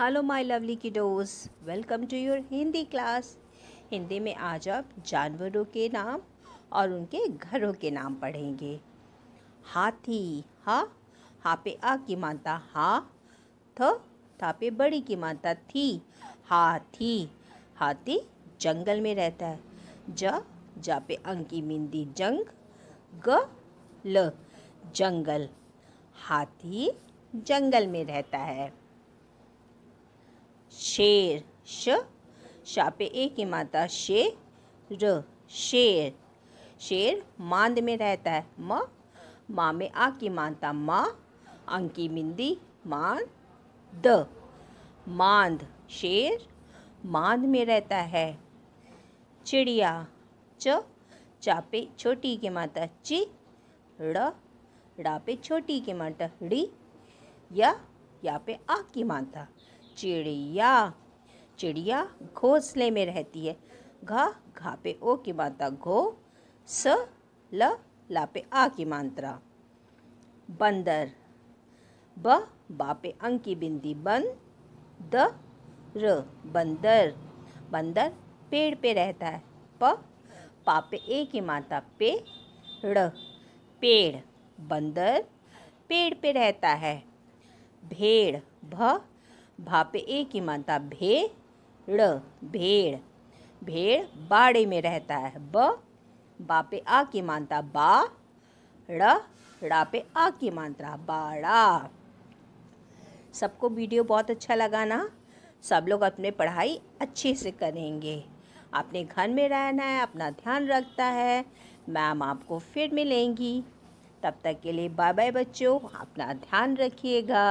hello my lovely kiddos welcome to your Hindi class Hindi में आज आप जानवरों के नाम और उनके घरों के नाम पढ़ेंगे हाथी हा हा पे आ की मानता हा थ था पे बड़ी की मानता थी हाथी हाथी जंगल में रहता है ज जा पे अंग की मिंदी जंग ग ल जंगल हाथी जंगल में रहता है शेर श शापे ए की माता शे र शेर शेर मांद में रहता है म माँ में आ की मानता माँ अंकी मिंदी मान द मांद शेर मांद में रहता है चिड़िया च चापे छोटी के माता चि ड़ पे छोटी की माता डी या या पे आ की माता चिड़िया चिड़िया घोंसले में रहती है घा घा पे ओ की मात्रा घो स ल ला पे आ की मात्रा बंदर ब बा पे अंक की बिंदी बन द र बंदर बंदर पेड़ पे रहता है प पा पे ए की मात्रा पे ड़ पेड़ बंदर पेड़ पे रहता है भेड़ भ भापे ए की मानता भेड़ भेड़ भेड़ बाड़े में रहता है ब बापे आ की मानता बा ड़ पे आ की मानता बाड़ा सबको वीडियो बहुत अच्छा लगा ना सब लोग अपने पढ़ाई अच्छे से करेंगे आपने घर में रहना है अपना ध्यान रखता है मैम आपको फिर मिलेंगी तब तक के लिए बाय बाय बच्चों अपना ध्यान रखिएगा